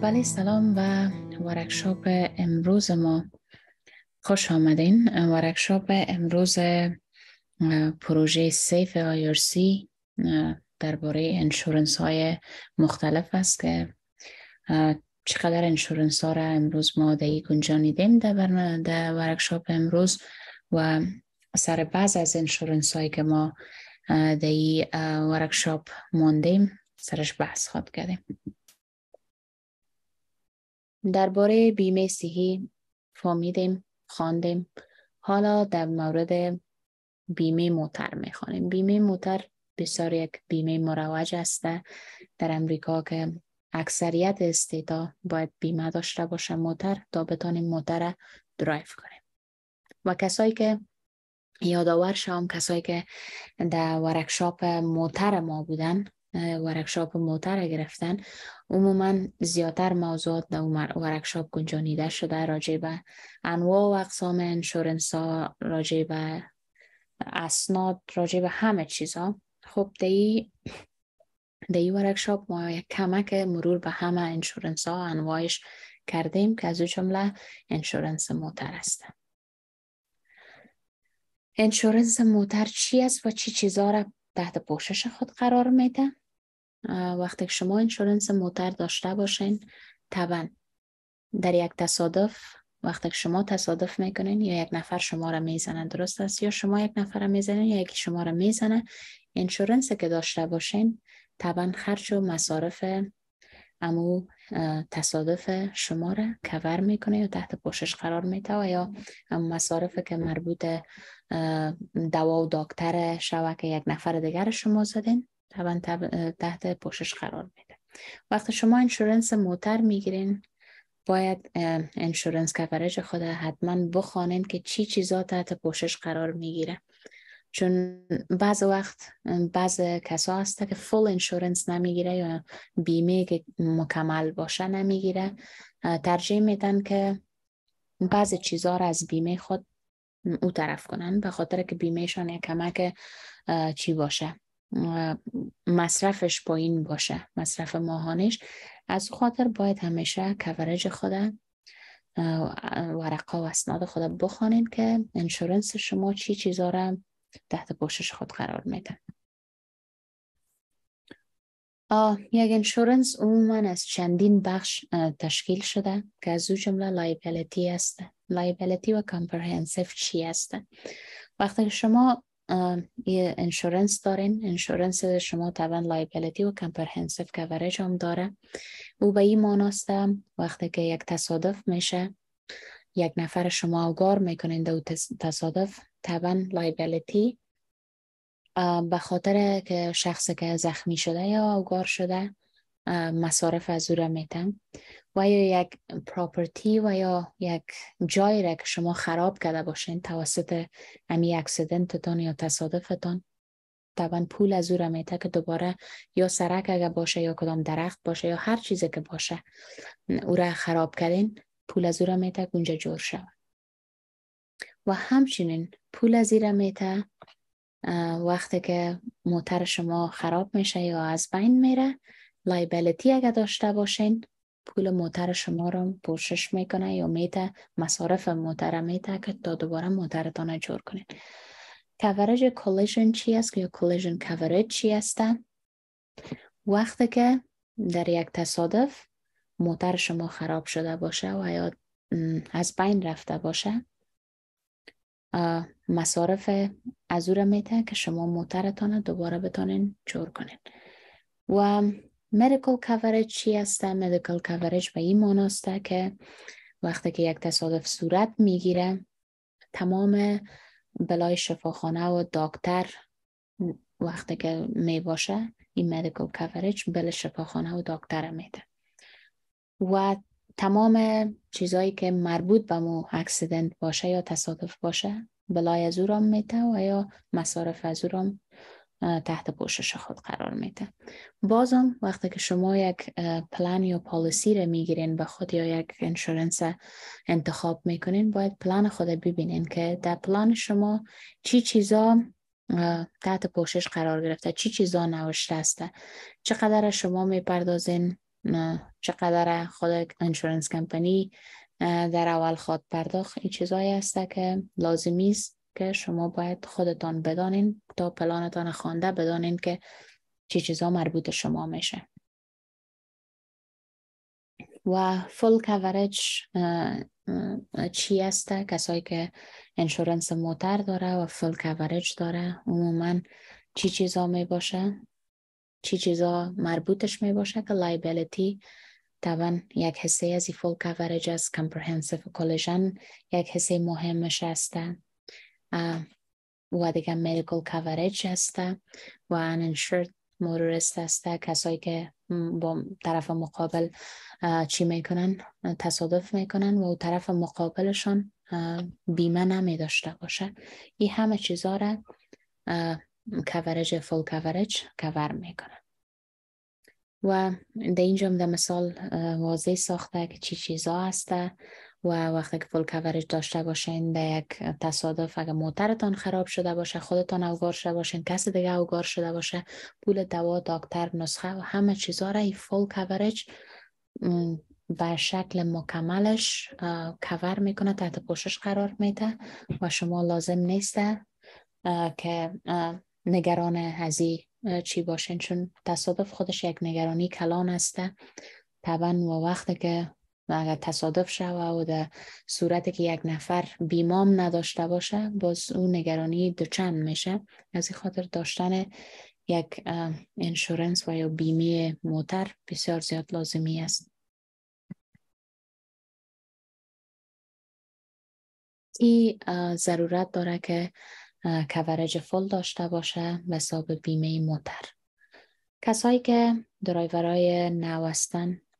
بله سلام و ورکشاپ امروز ما خوش آمدین ورکشاپ امروز پروژه سیف IRC درباره انشورنس های مختلف است که چقدر انشورنس ها را امروز ما دهی گنجانیدیم در, در ورکشاپ امروز و سر بعض از انشورنس هایی که ما دهی ورکشاپ موندیم سرش بحث خواد کردیم درباره بیمه صحی فهمیدیم خواندیم حالا در مورد بیمه موتر میخوانیم بیمه موتر بسیار یک بیمه مروج است در امریکا که اکثریت استیتا باید بیمه داشته باشه موتر تا بتانیم موتر را درایف کنیم و کسایی که یادآور شوم کسایی که در ورکشاپ موتر ما بودن ورکشاپ معتر گرفتن عموما زیادتر موضوعات در ورکشاپ گنجانیده شده راجع به انواع و اقسام انشورنس ها راجع به اسناد راجع به همه چیزها خب دی در این ورکشاپ ما یک کمک مرور به همه انشورنس ها انواعش کردیم که از او جمله انشورنس موتر است انشورنس موتر چی است و چی چیزا را تحت پوشش خود قرار میده وقتی شما اینشورنس موتر داشته باشین طبعا در یک تصادف وقتی شما تصادف میکنین یا یک نفر شما را میزنه درست است یا شما یک نفر را میزنین یا یکی شما را میزنه اینشورنس که داشته باشین طبعا خرج و مصارف امو تصادف شما را کور میکنه یا تحت پوشش قرار میده و یا مصارف که مربوط دوا و داکتر شوه که یک نفر دیگر شما زدین طبعا تحت پوشش قرار میده وقتی شما انشورنس موتر میگیرین باید انشورنس کفرج خود حتما بخوانین که چی چیزا تحت پوشش قرار میگیره چون بعض وقت بعض کسا هست که فول انشورنس نمیگیره یا بیمه که مکمل باشه نمیگیره ترجیح میدن که بعض چیزا را از بیمه خود او طرف کنن به خاطر که بیمهشان یک کمک چی باشه مصرفش پایین باشه مصرف ماهانش از خاطر باید همیشه کورج خود ورقا و اسناد خود بخوانین که انشورنس شما چی چیزا را تحت پوشش خود قرار میدن یک انشورنس عموما از چندین بخش تشکیل شده که از او جمله لایبلیتی است لایبلیتی و کامپرهنسیف چی است وقتی شما یه انشورنس دارین انشورنس شما طبعا لایبلیتی و کمپرهنسیف کوریج هم داره او به این ماناسته وقتی که یک تصادف میشه یک نفر شما آگار میکنین دو تصادف طبعا لایبلیتی به خاطر که شخص که زخمی شده یا آگار شده مصارف از او را و یا یک پراپرتی و یا یک جایی را که شما خراب کرده باشین توسط امی اکسیدنتتان یا تصادفتان طبعا پول از او که دوباره یا سرک اگه باشه یا کدام درخت باشه یا هر چیزی که باشه او را خراب کردین پول از او را میته که اونجا جور شود و همچنین پول از ایره میته وقتی که موتر شما خراب میشه یا از بین میره لایبلیتی اگر داشته باشین پول موتر شما رو پوشش میکنه یا میته مصارف موتر میته که تا دوباره موترتان جور کنین کورج کولیژن چی است یا کولیژن کورج چی است وقتی که در یک تصادف موتر شما خراب شده باشه و یا از بین رفته باشه مصارف از او میته که شما موترتان دوباره بتانین جور کنین و Medical کاورج چی است؟ مدیکال کاورج به این ماناسته که وقتی که یک تصادف صورت میگیره تمام بلای شفاخانه و دکتر وقتی که می باشه این medical coverage بل شفاخانه و دکتر میده و تمام چیزایی که مربوط به مو اکسیدنت باشه یا تصادف باشه بلای از او میته و یا مصارف از او تحت پوشش خود قرار میده بازم وقتی که شما یک پلان یا پالیسی رو میگیرین به خود یا یک انشورنس انتخاب میکنین باید پلان خود ببینین که در پلان شما چی چیزا تحت پوشش قرار گرفته چی چیزا نوشته است چقدر شما میپردازین چقدر خود انشورنس کمپنی در اول خود پرداخت این چیزایی هست که لازمی که شما باید خودتان بدانین تا پلانتان خوانده بدانین که چی چیزا مربوط شما میشه و فول کوریج چی است کسایی که انشورنس موتر داره و فول کوریج داره عموما چی چیزا می باشه چی چیزا مربوطش می باشه که لایبیلیتی طبعا یک حصه از فول کوریج از کمپرهنسیف کولیجن یک حصه مهمش هسته و دیگه medical coverage هسته و uninsured motorist هسته کسایی که با طرف مقابل چی میکنن تصادف میکنن و طرف مقابلشان بیمه نمی داشته باشه این همه چیزها را کورج فول کورج کور میکنن و در اینجا هم مثال واضح ساخته که چی چیزها هسته و وقتی که فول کاورج داشته باشین به یک تصادف اگر موترتان خراب شده باشه خودتان اوگار شده باشین کسی دیگه اوگار شده باشه پول دوا دکتر نسخه و همه چیزها را این فول کاورج به شکل مکملش کور میکنه تحت پوشش قرار میده و شما لازم نیسته که نگران هزی چی باشین چون تصادف خودش یک نگرانی کلان است طبعا و وقتی که و اگر تصادف شوه و در صورتی که یک نفر بیمام نداشته باشه باز او نگرانی دوچند میشه از این خاطر داشتن یک انشورنس و یا بیمه موتر بسیار زیاد لازمی است این ضرورت داره که کورج فول داشته باشه به حساب بیمه موتر کسایی که درایورای نو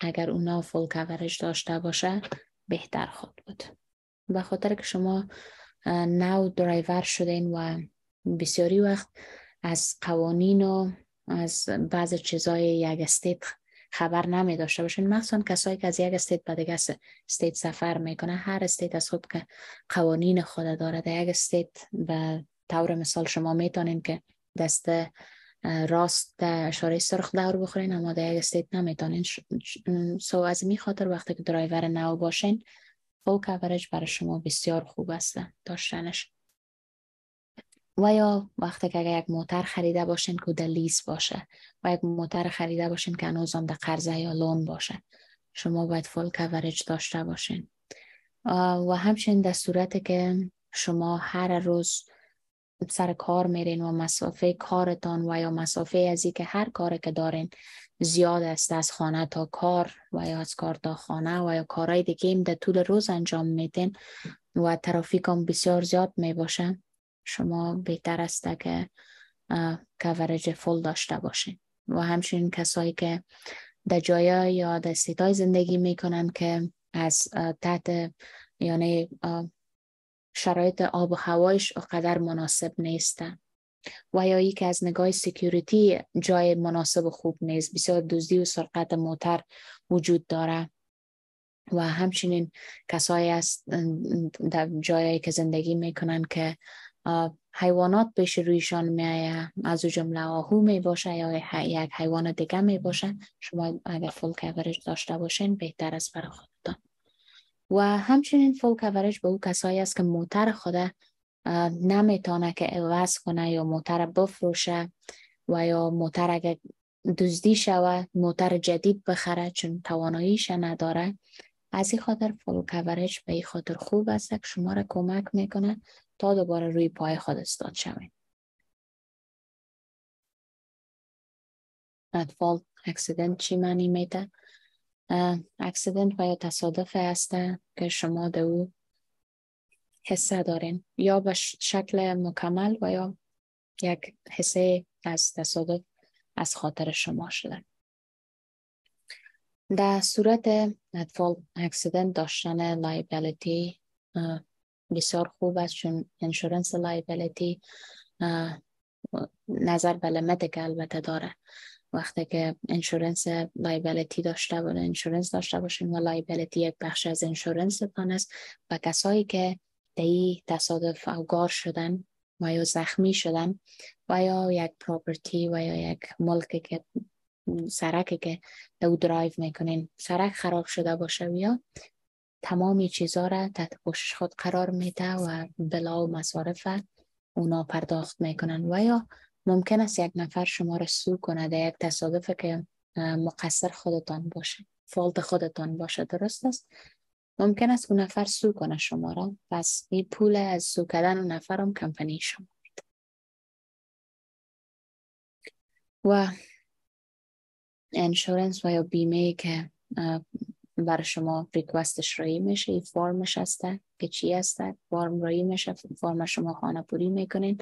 اگر اونا فول کورج داشته باشه بهتر خود بود به خاطر که شما نو درایور شدین و بسیاری وقت از قوانین و از بعض چیزای یک استیت خبر نمیداشته داشته باشین مخصوصا کسایی که از یک استیت به دیگه استیت سفر میکنه هر استیت از خود که قوانین خود داره در یک استیت به طور مثال شما میتونین که دسته راست در اشاره سرخ دور بخورین اما در یک استیت نمیتونین سو از می خاطر وقتی که درایور نو باشین فول کورج برای شما بسیار خوب است داشتنش و یا وقتی که اگر یک موتر خریده باشین که در لیز باشه و یک موتر خریده باشین که هنوز هم در قرضه یا لون باشه شما باید فول کورج داشته باشین و همچنین در صورت که شما هر روز سر کار میرین و مسافه کارتان و یا مسافه از که هر کاری که دارین زیاد است از خانه تا کار و یا از کار تا خانه و یا کارهای دیگه ایم در طول روز انجام میدین و ترافیک هم بسیار زیاد می شما بهتر است که کورج فول داشته باشین و همچنین کسایی که در جایا یا در سیتای زندگی میکنن که از تحت یعنی شرایط آب و هوایش اقدر مناسب نیستن و یا که از نگاه سکیوریتی جای مناسب و خوب نیست بسیار دزدی و سرقت موتر وجود داره و همچنین کسایی است در جایی که زندگی میکنن که حیوانات پیش رویشان میایه. از او جمله آهو می باشه یا یک حیوان دیگه می شما اگر فول کوریج داشته باشین بهتر از برای و همچنین فول کورج به او کسایی است که موتر خوده نمیتونه که عوض کنه یا موتر بفروشه و یا موتر اگه دزدی شوه موتر جدید بخره چون تواناییش نداره از این خاطر فول کورج به این خاطر خوب است که شما را کمک میکنه تا دوباره روی پای خود استاد شوید اتفال اکسیدنت چی معنی میده اکسیدنت و یا تصادف هستن که شما در او حسه دارین یا به شکل مکمل و یا یک حسه از تصادف از خاطر شما شده در صورت اطفال اکسیدنت داشتن لایبلیتی بسیار خوب است چون انشورنس لایبلیتی نظر به لمت که البته داره وقتی که انشورنس لایبلیتی داشته باشه انشورنس داشته باشیم و لایبلیتی یک بخش از انشورنس است و کسایی که دی تصادف اوگار شدن و یا زخمی شدن و یا یک پراپرتی و یا یک ملک که سرک که دو درایف میکنین سرک خراب شده باشه یا تمامی چیزا را تحت پوشش خود قرار میده و بلا و مصارف اونا پرداخت میکنن و یا ممکن است یک نفر شما را سو کند یک تصادف که مقصر خودتان باشه فالت خودتان باشه درست است ممکن است اون نفر سو کنه شما را پس این پول از سو کردن اون نفر هم کمپنی شما و انشورنس و یا بیمه که بر شما ریکوستش رایی میشه این فرمش هسته که چی هسته فرم رایی میشه فرم شما خانه پوری میکنین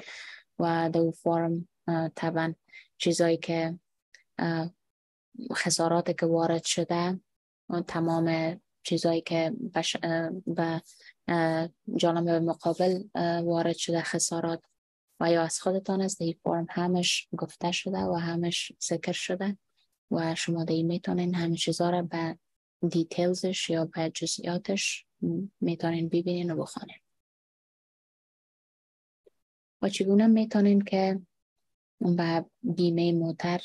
و در فرم طبعا چیزایی که خساراتی که وارد شده تمام چیزایی که بش... به مقابل وارد شده خسارات و یا از خودتان از این فرم همش گفته شده و همش ذکر شده و شما دیگه میتونین همه چیزا را به دیتیلزش یا به جزئیاتش میتونین ببینین و بخونین و چگونه میتونین که و بیمه موتر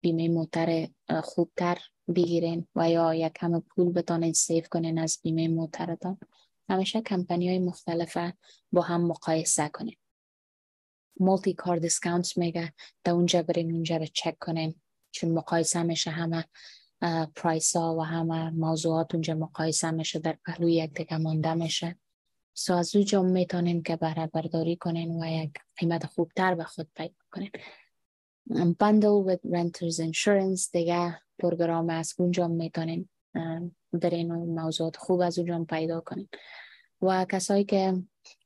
بیمه موتر خوبتر بگیرین و یا یک کم پول بتانین سیف کنین از بیمه موترتان همیشه کمپنی های مختلفه با هم مقایسه کنین مولتی کار دسکانت میگه در اونجا برین اونجا رو چک کنین چون مقایسه میشه همه پرایس ها و همه موضوعات اونجا مقایسه میشه در پهلوی یک دیگه مانده میشه سو از اونجا میتونین که برابرداری برداری کنین و یک قیمت خوبتر به خود پیدا کنیم بندل with رنترز insurance دیگه پروگرام از اونجا میتونین برین و موضوعات خوب از اونجا پیدا کنین و کسایی که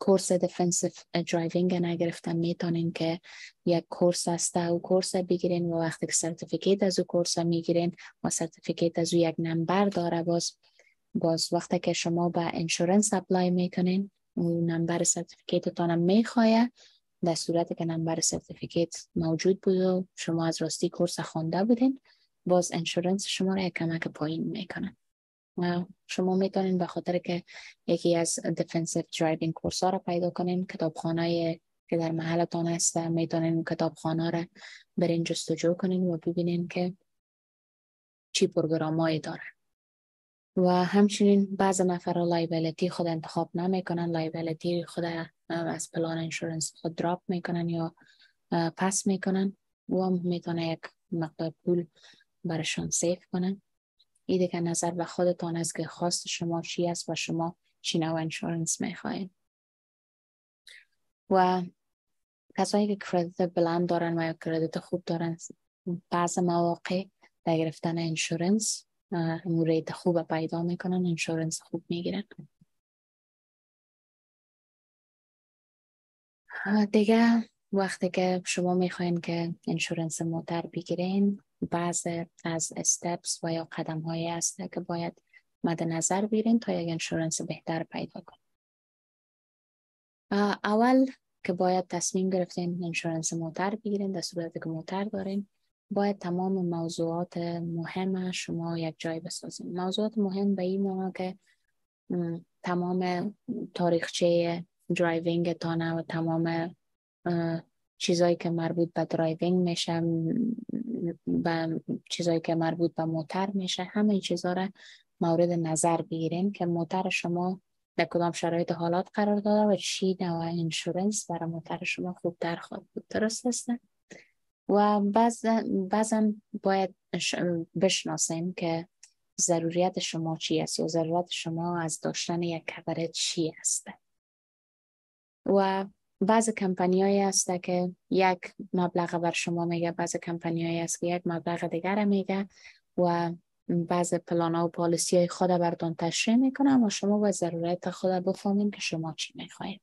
کورس دفنسیف درایوینگ نگرفتن میتونین که یک کورس هسته او کورس بگیرین و وقتی که سرتیفیکیت از او کورس میگیرین و سرتیفیکیت از او یک نمبر داره باز باز وقتی که شما به انشورنس اپلای میکنین اون نمبر سرتیفیکیتتان هم در صورت که نمبر سرتیفیکیت موجود بود و شما از راستی کورس خونده بودین باز انشورنس شما را یک کمک پایین میکنن و شما میتونین به خاطر که یکی از دیفنسیف درایوینگ کورس ها را پیدا کنین کتابخانه که در محلتان هست میتونین کتابخانه را برین جستجو کنین و ببینین که چی پروگرام داره و همچنین بعض نفرها لایبلیتی خود انتخاب نمیکنن لایبلیتی خود از پلان انشورنس خود دراپ میکنن یا پس میکنن و میتونه یک مقدار پول برشان سیف کنن این که نظر به خودتان است که خواست شما چی است و شما چی نوع انشورنس میخواهید و کسایی که کردیت بلند دارن و یا کردیت خوب دارن بعض مواقع در گرفتن انشورنس مورد خوب پیدا میکنن انشورنس خوب میگیرن دیگه وقتی که شما میخواین که انشورنس موتر بگیرین بعض از استپس و یا قدم هایی هست که باید مد نظر بیرین تا یک انشورنس بهتر پیدا کن. اول که باید تصمیم گرفتین انشورنس موتر بگیرین در صورت که موتر دارین باید تمام موضوعات مهم شما یک جای بسازیم موضوعات مهم به این معنا که تمام تاریخچه درایوینگ تانه و تمام چیزایی که مربوط به درایوینگ میشه و چیزایی که مربوط به موتر میشه همه این چیزها را مورد نظر بگیریم که موتر شما در کدام شرایط حالات قرار داره و چی نوع انشورنس برای موتر شما خوب در بود درست هسته؟ و بعضا باید بشناسیم که ضروریت شما چی است یا ضرورت شما از داشتن یک کبره چی است و بعض های هست که یک مبلغ بر شما میگه بعض های هست که یک مبلغ دیگر میگه و بعض پلان ها و پالیسی های خود بردان تشریح میکنه اما شما باید ضرورت خود بفهمین که شما چی میخواید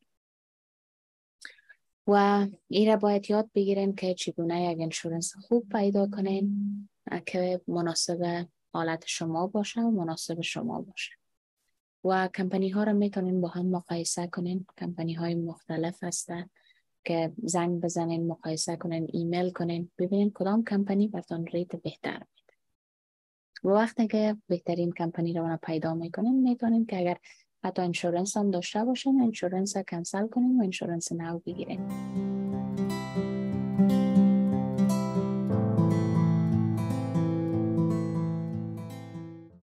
و این باید یاد بگیرین که چگونه یک انشورنس خوب پیدا کنین که مناسب حالت شما باشه و مناسب شما باشه و کمپنی ها را میتونین با هم مقایسه کنین کمپنی های مختلف هستن که زنگ بزنین مقایسه کنین ایمیل کنین ببینین کدام کمپنی برتان ریت بهتر میده و وقتی که بهترین کمپنی رو پیدا میکنین میتونین که اگر حتی انشورنس هم داشته باشن انشورنس کنسل کنیم و انشورنس نو